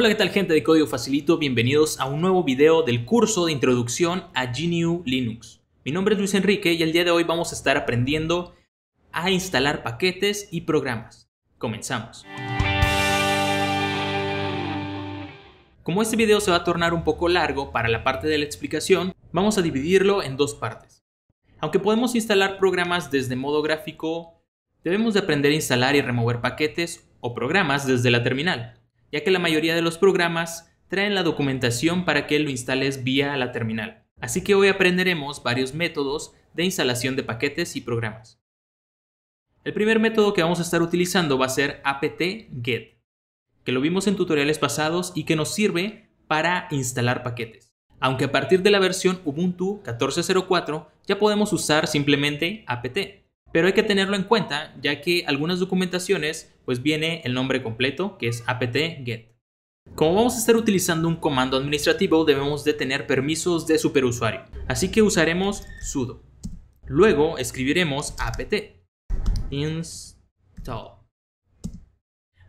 Hola, ¿qué tal gente de Código Facilito? Bienvenidos a un nuevo video del curso de introducción a GNU Linux. Mi nombre es Luis Enrique y el día de hoy vamos a estar aprendiendo a instalar paquetes y programas. Comenzamos. Como este video se va a tornar un poco largo para la parte de la explicación, vamos a dividirlo en dos partes. Aunque podemos instalar programas desde modo gráfico, debemos de aprender a instalar y remover paquetes o programas desde la terminal ya que la mayoría de los programas traen la documentación para que lo instales vía la terminal. Así que hoy aprenderemos varios métodos de instalación de paquetes y programas. El primer método que vamos a estar utilizando va a ser apt-get, que lo vimos en tutoriales pasados y que nos sirve para instalar paquetes. Aunque a partir de la versión Ubuntu 14.04 ya podemos usar simplemente apt. Pero hay que tenerlo en cuenta ya que algunas documentaciones pues viene el nombre completo que es apt-get. Como vamos a estar utilizando un comando administrativo debemos de tener permisos de superusuario, así que usaremos sudo. Luego escribiremos apt install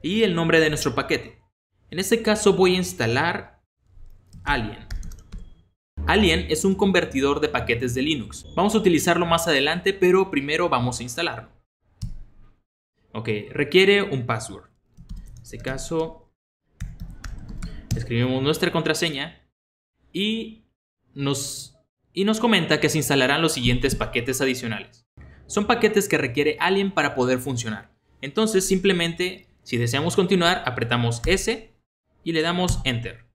y el nombre de nuestro paquete. En este caso voy a instalar alien Alien es un convertidor de paquetes de Linux. Vamos a utilizarlo más adelante, pero primero vamos a instalarlo. Ok, requiere un password. En este caso, escribimos nuestra contraseña y nos, y nos comenta que se instalarán los siguientes paquetes adicionales. Son paquetes que requiere Alien para poder funcionar. Entonces simplemente, si deseamos continuar, apretamos S y le damos Enter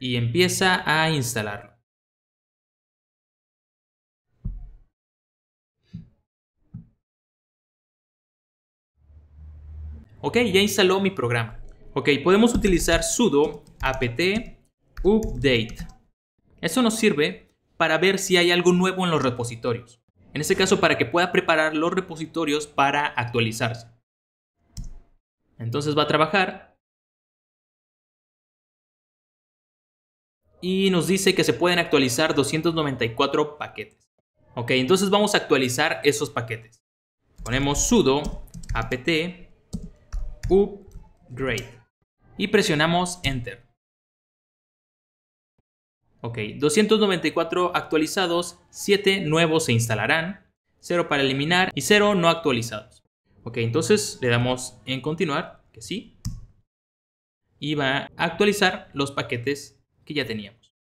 y empieza a instalarlo. Ok, ya instaló mi programa. Ok, podemos utilizar sudo apt update. Eso nos sirve para ver si hay algo nuevo en los repositorios. En este caso, para que pueda preparar los repositorios para actualizarse. Entonces va a trabajar y nos dice que se pueden actualizar 294 paquetes. Ok, entonces vamos a actualizar esos paquetes. Ponemos sudo apt upgrade y presionamos enter. Ok, 294 actualizados, 7 nuevos se instalarán, 0 para eliminar y 0 no actualizados. Ok, entonces le damos en continuar, que sí, y va a actualizar los paquetes que ya teníamos.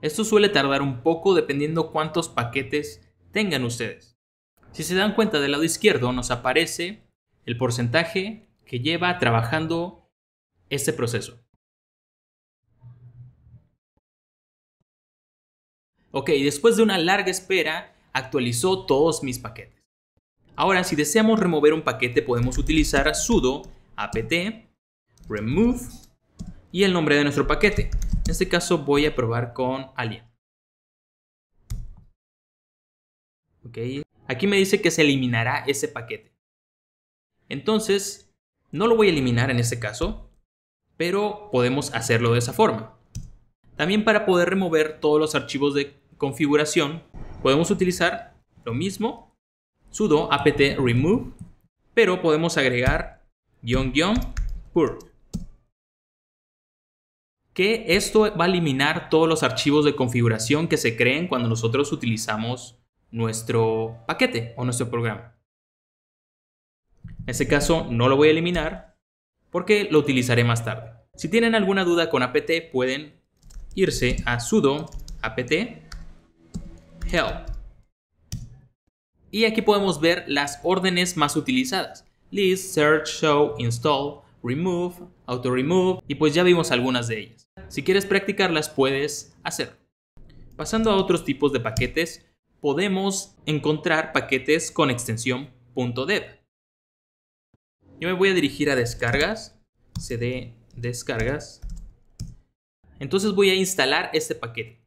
Esto suele tardar un poco dependiendo cuántos paquetes tengan ustedes. Si se dan cuenta del lado izquierdo nos aparece el porcentaje que lleva trabajando este proceso. Ok, después de una larga espera, actualizó todos mis paquetes. Ahora, si deseamos remover un paquete, podemos utilizar sudo apt remove y el nombre de nuestro paquete. En este caso voy a probar con alien. Okay. Aquí me dice que se eliminará ese paquete. Entonces, no lo voy a eliminar en este caso, pero podemos hacerlo de esa forma. También para poder remover todos los archivos de configuración, podemos utilizar lo mismo, sudo apt remove, pero podemos agregar guión pur que esto va a eliminar todos los archivos de configuración que se creen cuando nosotros utilizamos nuestro paquete o nuestro programa. En este caso no lo voy a eliminar porque lo utilizaré más tarde. Si tienen alguna duda con apt pueden irse a sudo apt help. Y aquí podemos ver las órdenes más utilizadas. List, search, show, install, remove, auto-remove y pues ya vimos algunas de ellas. Si quieres practicarlas puedes hacerlo. Pasando a otros tipos de paquetes, podemos encontrar paquetes con extensión .dev. Yo me voy a dirigir a descargas, cd descargas. Entonces voy a instalar este paquete.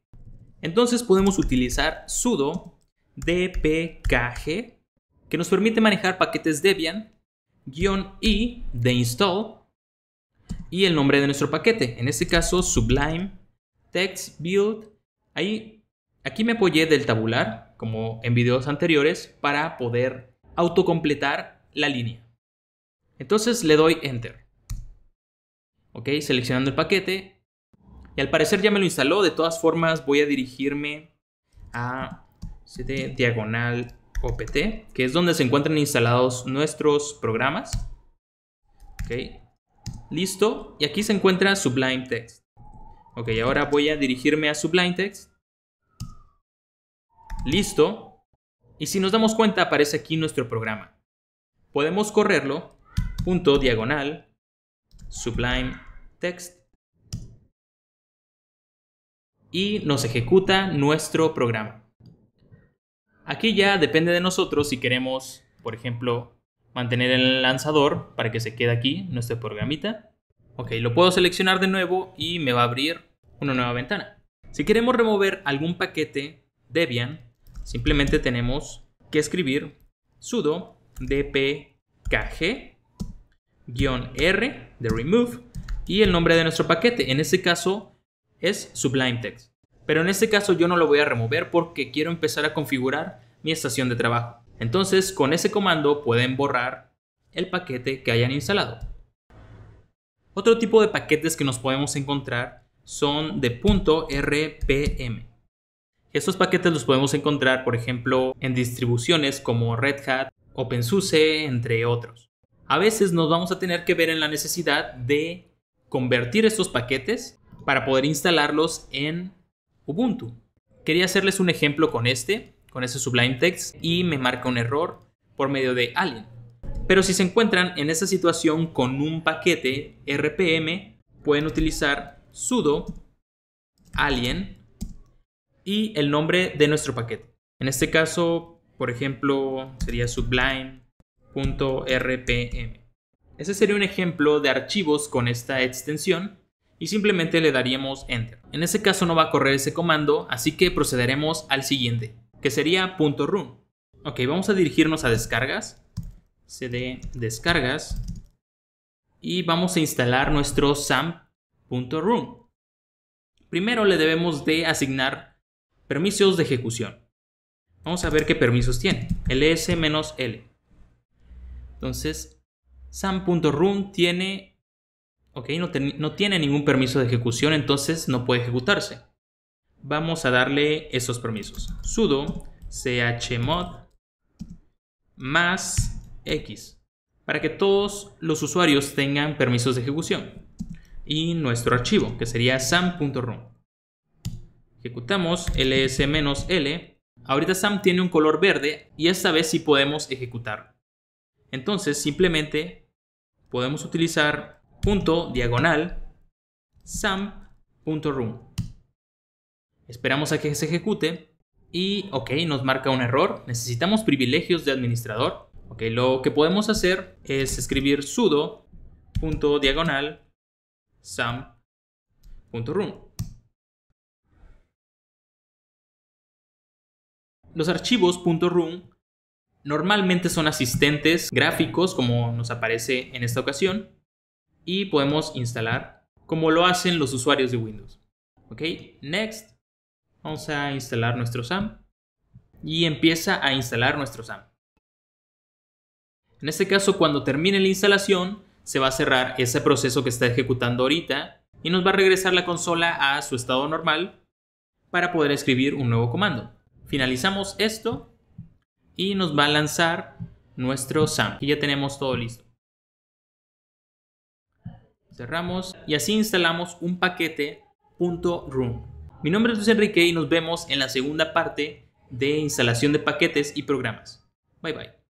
Entonces podemos utilizar sudo dpkg que nos permite manejar paquetes Debian guión-i de install y el nombre de nuestro paquete. En este caso, Sublime Text Build. Ahí, aquí me apoyé del tabular, como en videos anteriores, para poder autocompletar la línea. Entonces le doy Enter. Ok, seleccionando el paquete. Y al parecer ya me lo instaló. De todas formas, voy a dirigirme a CD diagonal OPT, que es donde se encuentran instalados nuestros programas. Ok, listo. Y aquí se encuentra Sublime Text. Ok, ahora voy a dirigirme a Sublime Text. Listo. Y si nos damos cuenta, aparece aquí nuestro programa. Podemos correrlo, punto diagonal, Sublime Text. Y nos ejecuta nuestro programa. Aquí ya depende de nosotros si queremos, por ejemplo, mantener el lanzador para que se quede aquí nuestro programita. Ok, lo puedo seleccionar de nuevo y me va a abrir una nueva ventana. Si queremos remover algún paquete Debian, simplemente tenemos que escribir sudo dpkg-r de remove y el nombre de nuestro paquete. En este caso es Sublime Text. Pero en este caso yo no lo voy a remover porque quiero empezar a configurar mi estación de trabajo. Entonces con ese comando pueden borrar el paquete que hayan instalado. Otro tipo de paquetes que nos podemos encontrar son de .rpm. Estos paquetes los podemos encontrar, por ejemplo, en distribuciones como Red Hat, OpenSUSE, entre otros. A veces nos vamos a tener que ver en la necesidad de convertir estos paquetes para poder instalarlos en Ubuntu. Quería hacerles un ejemplo con este, con ese Sublime Text, y me marca un error por medio de Alien. Pero si se encuentran en esa situación con un paquete RPM, pueden utilizar sudo alien y el nombre de nuestro paquete. En este caso, por ejemplo, sería sublime.rpm. Ese sería un ejemplo de archivos con esta extensión y simplemente le daríamos Enter. En ese caso no va a correr ese comando, así que procederemos al siguiente, que sería .run. Ok, vamos a dirigirnos a descargas, cd descargas, y vamos a instalar nuestro sam.room Primero le debemos de asignar permisos de ejecución. Vamos a ver qué permisos tiene. ls-l. Entonces, sam.room tiene Ok, no, tiene ningún permiso de ejecución, entonces no puede ejecutarse. Vamos a darle esos permisos. sudo chmod más x para que todos los usuarios tengan permisos de ejecución. Y nuestro archivo, que sería sam.run. Ejecutamos ls-l. Ahorita sam tiene un color verde y esta vez sí podemos ejecutar. Entonces simplemente podemos utilizar punto diagonal Esperamos a que se ejecute y ok, nos marca un error. Necesitamos privilegios de administrador. Ok, lo que podemos hacer es escribir sudo punto diagonal Los archivos .room normalmente son asistentes gráficos como nos aparece en esta ocasión y podemos instalar como lo hacen los usuarios de Windows. Ok, next. Vamos a instalar nuestro SAM y empieza a instalar nuestro SAM. En este caso, cuando termine la instalación, se va a cerrar ese proceso que está ejecutando ahorita y nos va a regresar la consola a su estado normal para poder escribir un nuevo comando. Finalizamos esto y nos va a lanzar nuestro SAM. Y ya tenemos todo listo. Cerramos y así instalamos un paquete .room. Mi nombre es Luis Enrique y nos vemos en la segunda parte de instalación de paquetes y programas. Bye bye.